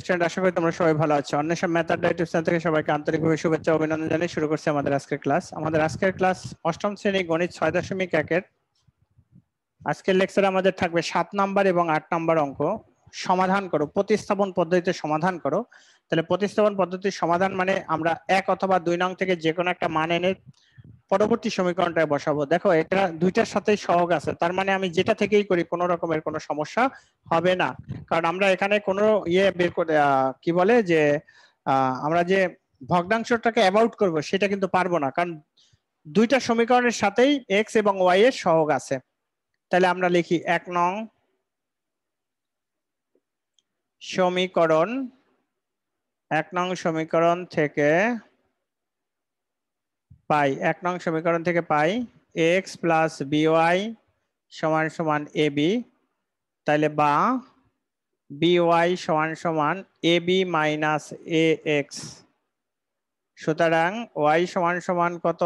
student আশা করি তোমরা সবাই ভালো আছো অন্বেষণ মেথড ডাইটিভ সেন্টার থেকে সবাইকে আন্তরিকভাবে শুভেচ্ছা অভিনন্দন জানিয়ে শুরু করছে আমাদের আজকের ক্লাস আমাদের আজকের ক্লাস অষ্টম শ্রেণী গণিত ছয় দশমিক একের আজকের লেকচারে আমাদের থাকবে সাত নাম্বার এবং আট নাম্বার অঙ্ক সমাধান করো প্রতিস্থাপন পদ্ধতিতে সমাধান করো তাহলে প্রতিস্থাপন পদ্ধতির সমাধান মানে আমরা এক অথবা দুই নং থেকে যে কোনো একটা মান এনে পরবর্তী সমীকরণটায় বসাবো দেখো এটা দুইটার সাথে সহগ আছে তার মানে আমি যেটা থেকেই করি কোনো রকমের কোনো সমস্যা হবে না কারণ আমরা এখানে কোনো ইয়ে বের করে কি বলে যে আমরা যে ভগ্নাংশটাকে অ্যাবাউট করব সেটা কিন্তু পারবো না কারণ দুইটা সমীকরণের সাথেই এক্স এবং ওয়াই এর সহগ আছে তাহলে আমরা লিখি এক নং সমীকরণ এক নং সমীকরণ থেকে পাই এক নং সমীকরণ থেকে পাই এক্স প্লাস বিওয়াই সমান সমান এ বি তাহলে বা বিওয়াই সমান সমান A B minus A X সুতরাং ওয়াই সমান সমান কত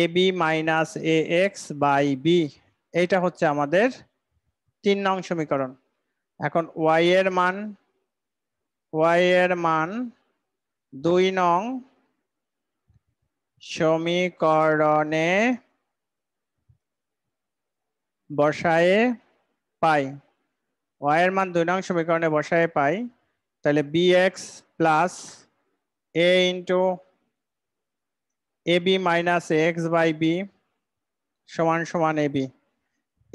A B minus A X by B এইটা হচ্ছে আমাদের তিন নং সমীকরণ এখন ওয়াই এর মান ওয়াই এর মান দুই নং সমীকরণে বসায়ে পাই ওয়াই এর মান দুই নং সমীকরণে বসায়ে পাই তাহলে B X plus A into A B minus X by B সমান সমান এ বি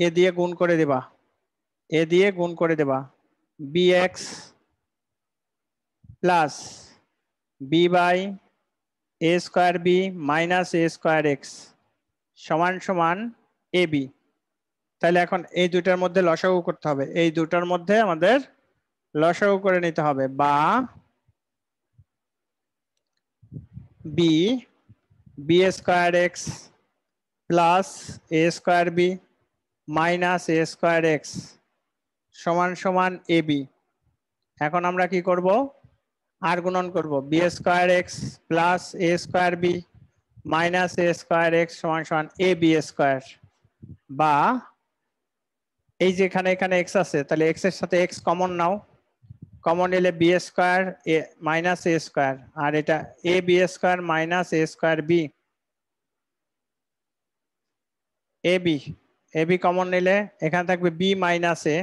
এ দিয়ে গুণ করে দেবা এ দিয়ে গুণ করে দেবা B X plus B by A square B minus A square X সমান সমান এ বি তাহলে এখন এই দুটার মধ্যে লসাগু করতে হবে এই দুটার মধ্যে আমাদের লসাগু করে নিতে হবে বা B B square X plus A square B minus A square X সমান সমান এ বি এখন আমরা কি করবো আর গুণন করব B square X plus A square B minus A square X সমান সমান এ বি স্কোয়ার বা এই যে এখানে এখানে এক্স আছে তাহলে এক্স এর সাথে এক্স কমন নাও কমন এলে B square A minus A square আর এটা A B square minus A square B A B A B common নিলে এখানে থাকবে বি মাইনাস এ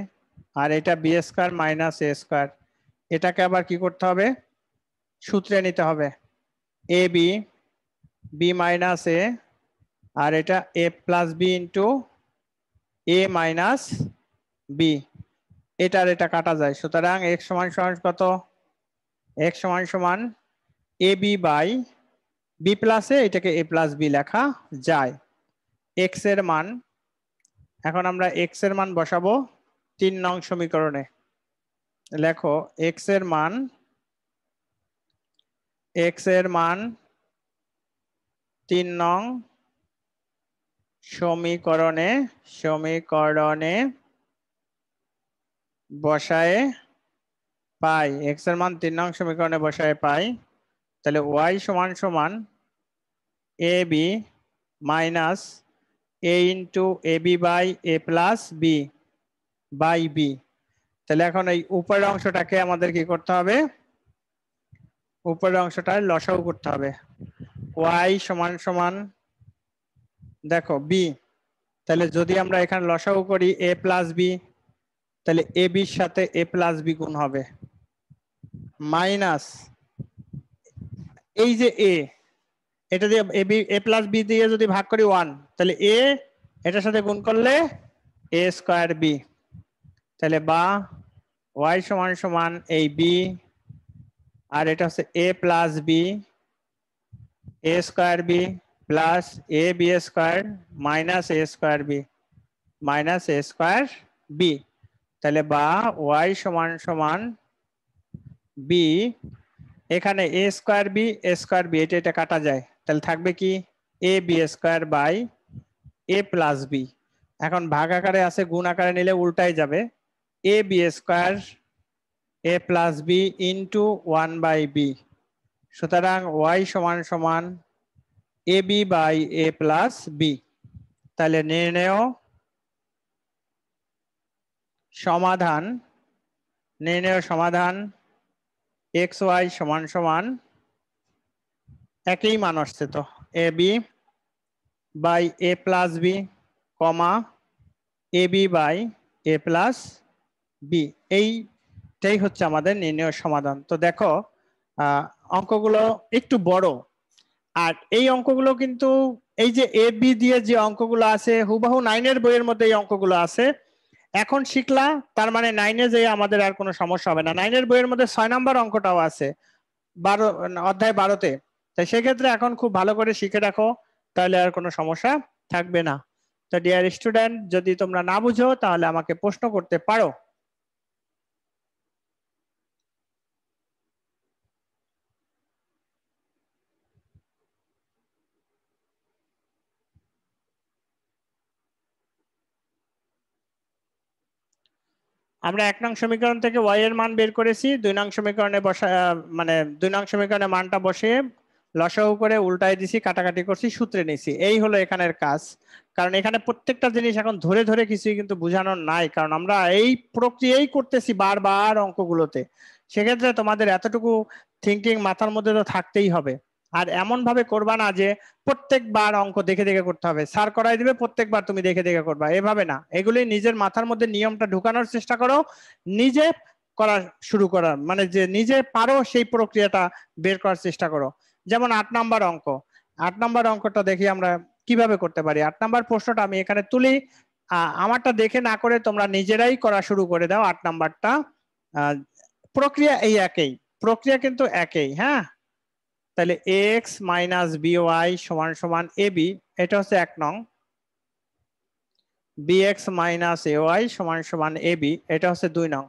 আর এটা B square minus A square এটাকে আবার কি করতে হবে সূত্রে নিতে হবে A B B minus A আর এটা A plus B into A minus B এটার এটা কাটা যায় সুতরাং এক সমান সমান কত এক সমান সমান এ বি বাই বি প্লাসে এটাকে এ প্লাস বি লেখা যায় এক্স এর মান এখন আমরা এক্স এর মান বসাবো তিন নং সমীকরণে লেখো এক্স এর মান এক্স এর মান তিন নং সমীকরণে সমীকরণে বসায় পাই এক্স এর মান তিন নং সমীকরণে বসায় পাই তাহলে ওয়াই সমান সমান A B minus A into A B by A plus B by B তাহলে এখন এই উপরের অংশটাকে আমাদের কি করতে হবে উপরের অংশটার লসাগু করতে হবে ওয়াই সমান সমান দেখো বি তাহলে যদি আমরা এখানে লসাগু করি এ প্লাস বি তাহলে এ বির সাথে এ প্লাস বি গুণ হবে মাইনাস এই যে এ এটা দিয়ে A B A plus B দিয়ে যদি ভাগ করি ওয়ান তাহলে এ এটার সাথে গুণ করলে এ স্কোয়ার বি তাহলে বা ওয়াই সমান সমান এই বি আর এটা হচ্ছে A plus B A square B plus A B square minus A square B minus A square B তাহলে বা ওয়াই সমান সমান বি এখানে A square B A square B এটা এটা কাটা যায় তাহলে থাকবে কি A B square by A plus B এখন ভাগ আকারে আছে গুণ আকারে নিলে উল্টাই যাবে A B square A plus B into one by B সুতরাং ওয়াই সমান সমান A B by A plus B তাহলে নির্ণয় সমাধান নির্ণয় সমাধান এক্স ওয়াই সমান সমান একই মান অস্থিত A B by A plus B কমা A B by A plus B এই এটাই হচ্ছে আমাদের নির্ণয় সমাধান তো দেখো অঙ্কগুলো একটু বড় আর এই অঙ্কগুলো কিন্তু এই যে এ বি দিয়ে যে অঙ্কগুলো আছে হুবাহু নাইনের বইয়ের মধ্যে এই অঙ্কগুলো আছে এখন শিখলা তার মানে নাইনে যে আমাদের আর কোনো সমস্যা হবে না নাইনের বইয়ের মধ্যে ছয় নাম্বার অঙ্কটাও আছে বারো অধ্যায় বারোতে তাই সেক্ষেত্রে এখন খুব ভালো করে শিখে রাখো তাহলে আর কোনো সমস্যা থাকবে না তো ডিয়ার স্টুডেন্ট যদি তোমরা না বুঝো তাহলে আমাকে প্রশ্ন করতে পারো আমরা এক নং সমীকরণ থেকে ওয়াই এর মান বের করেছি দুই নং সমীকরণে বসা মানে দুই নং সমীকরণে মানটা বসিয়ে লসাউ করে উল্টায় দিছি কাটাকাটি করছি সূত্রে নিছি এই হলো এখানের কাজ কারণ এখানে প্রত্যেকটা জিনিস এখন ধরে ধরে কিছুই কিন্তু বোঝানোর নাই কারণ আমরা এই প্রক্রিয়াই করতেছি বারবার অঙ্কগুলোতে সেক্ষেত্রে তোমাদের এতটুকু থিঙ্কিং মাথার মধ্যে তো থাকতেই হবে আর এমন ভাবে করবা না যে প্রত্যেকবার অঙ্ক দেখে দেখে করতে হবে স্যার করাই দিবে প্রত্যেকবার তুমি দেখে দেখে করবা এভাবে না এগুলি নিজের মাথার মধ্যে নিয়মটা ঢুকানোর চেষ্টা করো নিজে করা শুরু করার মানে যে নিজে পারো সেই প্রক্রিয়াটা বের করার চেষ্টা করো যেমন আট নাম্বার অঙ্ক আট নাম্বার অঙ্কটা দেখি আমরা কিভাবে করতে পারি আট নাম্বার প্রশ্নটা আমি এখানে তুলি আমারটা দেখে না করে তোমরা নিজেরাই করা শুরু করে দাও আট নাম্বারটা প্রক্রিয়া এই একই প্রক্রিয়া কিন্তু একই হ্যাঁ তাহলে এক্স মাইনাস বিওয়াই সমান সমান এ বি এটা হচ্ছে এক নং বিএক্স মাইনাস এ ওয়াই সমান সমান এ বি এটা হচ্ছে দুই নং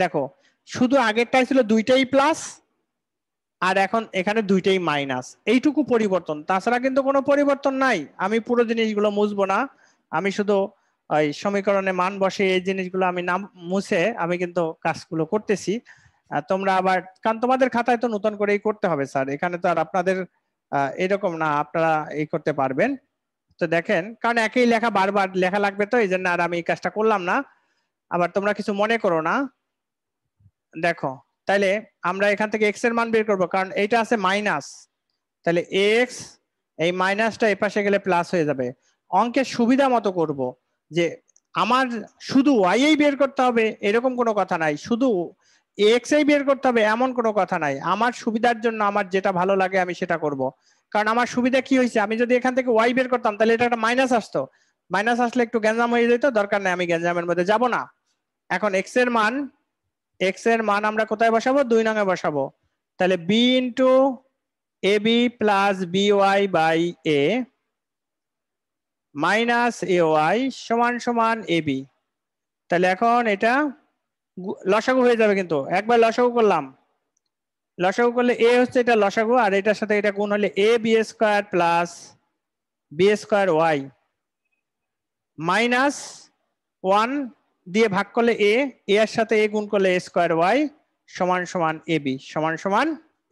দেখো শুধু আগেরটাই ছিল দুইটাই প্লাস আর এখন এখানে দুইটাই মাইনাস এইটুকু পরিবর্তন তাছাড়া কিন্তু কোনো পরিবর্তন নাই আমি পুরো জিনিসগুলো মুছবো না আমি শুধু ওই সমীকরণে মান বসে এই জিনিসগুলো আমি নাম মুছে আমি কিন্তু কাজগুলো করতেছি তোমরা আবার কারণ তোমাদের খাতায় তো নতুন করেই করতে হবে স্যার এখানে তো আর আপনাদের এরকম না আপনারা এই করতে পারবেন তো দেখেন কারণ একই লেখা বারবার লেখা লাগবে তো এই জন্য আর আমি এই কাজটা করলাম না আবার তোমরা কিছু মনে করো না দেখো তাহলে আমরা এখান থেকে এক্স এর মান বের করবো কারণ এইটা আছে মাইনাস তাহলে এক্স এই মাইনাসটা এপাশে গেলে প্লাস হয়ে যাবে অঙ্কের সুবিধা মতো করব যে আমার শুধু ওয়াইই বের করতে হবে এরকম কোনো কথা নাই শুধু এক্সআই বের করতে হবে এমন কোনো কথা নাই আমার সুবিধার জন্য আমার যেটা ভালো লাগে আমি সেটা করব কারণ আমার সুবিধা কি হয়েছে আমি যদি এখান থেকে ওয়াই বের করতাম তাহলে এটা একটা মাইনাস আসতো মাইনাস আসলে একটু গ্যাঞ্জাম হয়ে যেত দরকার নেই আমি গ্যাঞ্জামের মধ্যে যাব না এখন এক্স এর মান এক্স এর মান আমরা কোথায় বসাবো দুই নামে বসাবো তাহলে B into A B plus B Y by A minus A Y সমান সমান এ বি তাহলে এখন এটা লসাগু হয়ে যাবে কিন্তু একবার লসাগু করলাম লসাগু করলে এ হচ্ছে এটা লসাগু আর এটার সাথে এটা গুণ হলে A B square plus B square Y minus one দিয়ে ভাগ করলে এ এ এর সাথে এ গুণ করলে এ স্কোয়ার ওয়াই সমান সমান এ বি সমান সমান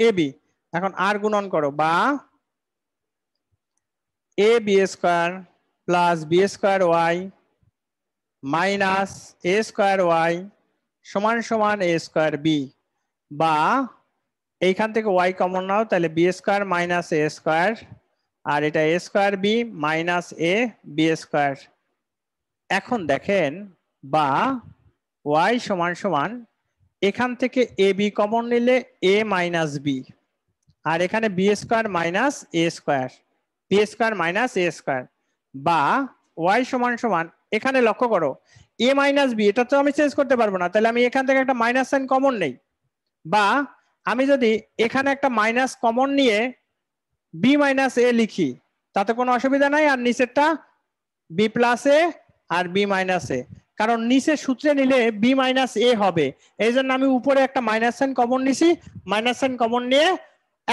এ বি এখন আর গুণন করো বা A B square plus B square Y minus A square Y সমান সমান এ স্কোয়ার বি বা এইখান থেকে ওয়াই কমন নাও তাহলে B square minus A square আর এটা A square B minus A B square এখন দেখেন বা ওয়াই সমান সমান এখান থেকে এ বি কমন নিলে এ মাইনাস বি আর এখানে B square minus A square B square minus A square বা ওয়াই সমান সমান এখানে লক্ষ্য করো এ মাইনাস বি এটা তো আমি চেঞ্জ করতে পারবো না তাহলে আমি এখান থেকে একটা মাইনাস সাইন কমন নেই বা আমি যদি এখানে একটা মাইনাস কমন নিয়ে বি মাইনাস এ লিখি তাতে কোনো অসুবিধা নাই আর নিচেরটা বি প্লাস এ আর বি মাইনাস এ কারণ নিচের সূত্রে নিলে বি মাইনাস এ হবে এই জন্য আমি উপরে একটা মাইনাস সাইন কমন নিছি মাইনাস সাইন কমন নিয়ে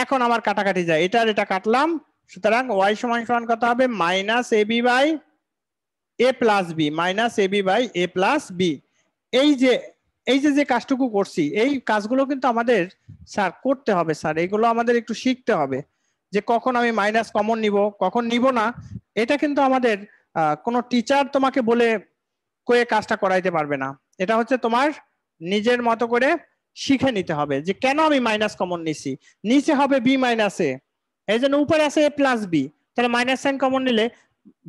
এখন আমার কাটাকাটি যায় এটা আর এটা কাটলাম সুতরাং ওয়াই সমান সমান কত হবে minus A B by A plus B minus A B by A plus B এই যে এই যে যে কাজটুকু করছি এই কাজগুলো কিন্তু আমাদের স্যার করতে হবে স্যার এগুলো আমাদের একটু শিখতে হবে যে কখন আমি মাইনাস কমন নিব কখন নিব না এটা কিন্তু আমাদের কোনো টিচার তোমাকে বলে কয়ে কাজটা করাইতে পারবে না এটা হচ্ছে তোমার নিজের মতো করে শিখে নিতে হবে যে কেন আমি মাইনাস কমন নিছি নিচে হবে বি মাইনাসে এই জন্য উপরে আছে এ প্লাস বি তাহলে মাইনাস সাইন কমন নিলে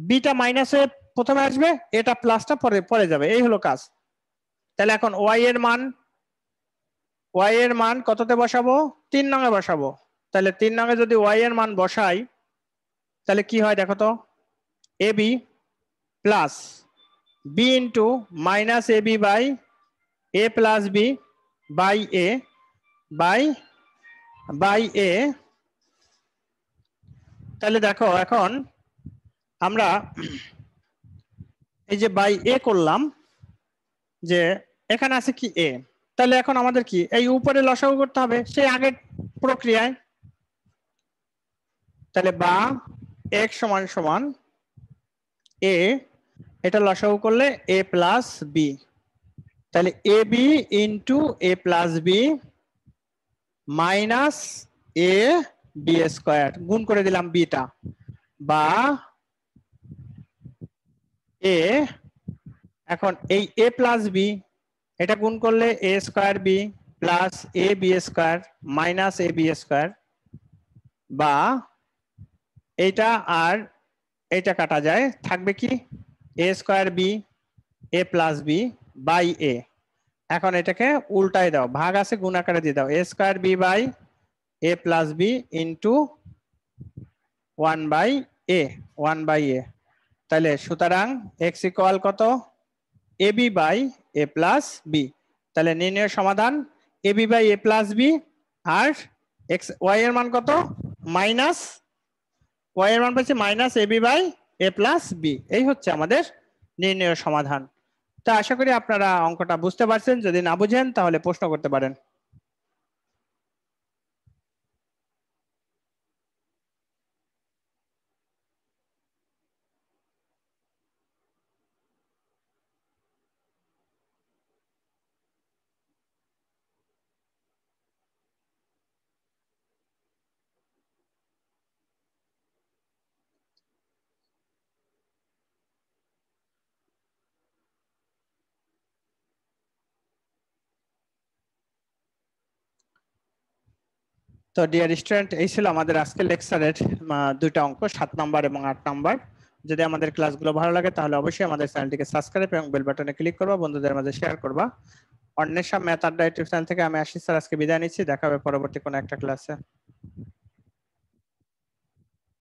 বিটা মাইনাস হয়ে প্রথমে আসবে এটা প্লাসটা পরে পরে যাবে এই হলো কাজ তাহলে এখন ওয়াই এর মান ওয়াই এর মান কততে বসাবো তিন নাঙে বসাবো তাহলে তিন নাঙে যদি ওয়াই এর মান বসাই তাহলে কি হয় দেখো তো A B plus B into minus A B by A plus B by A by by A তাহলে দেখো এখন আমরা এই যে বাই এ করলাম যে এখানে আছে কি এ তাহলে এখন আমাদের কি এই উপরে লসাগু করতে হবে সেই আগের প্রক্রিয়ায় তাহলে বা এক সমান সমান এ এটা লসাগু করলে এ প্লাস বি তাহলে A B into A plus B minus A B square গুণ করে দিলাম বিটা বা এ এখন এই এ প্লাস বি এটা গুণ করলে A square B plus A B square minus A B square বা এইটা আর এটা কাটা যায় থাকবে কি A square B A plus B by A এখন এটাকে উল্টায় দাও ভাগ আছে গুণ আকারে দিয়ে দাও A square B by A plus B into one by A one by A তাহলে সুতরাং এক্স ইকুয়াল কত A B by A plus B তাহলে নির্ণয় সমাধান A B by A plus B আর এক্স ওয়াই এর মান কত মাইনাস ওয়াই এর মান পাচ্ছি minus A B by A plus B এই হচ্ছে আমাদের নির্ণয় সমাধান তা আশা করি আপনারা অঙ্কটা বুঝতে পারছেন যদি না বুঝেন তাহলে প্রশ্ন করতে পারেন তো ডিয়ার স্টুডেন্ট এই ছিল আমাদের আজকে লেকচারের দুইটা অঙ্ক সাত নাম্বার এবং আট নাম্বার যদি আমাদের ক্লাসগুলো ভালো লাগে তাহলে অবশ্যই আমাদের চ্যানেলটিকে সাবস্ক্রাইব এবং বেল বাটনে ক্লিক করবো বন্ধুদের মাঝে শেয়ার করবা অন্যের ম্যাথ আড্ডা ইউটিউব চ্যানেল থেকে আমি আশিস স্যার আজকে বিদায় নিচ্ছি দেখা হবে পরবর্তী কোনো একটা ক্লাসে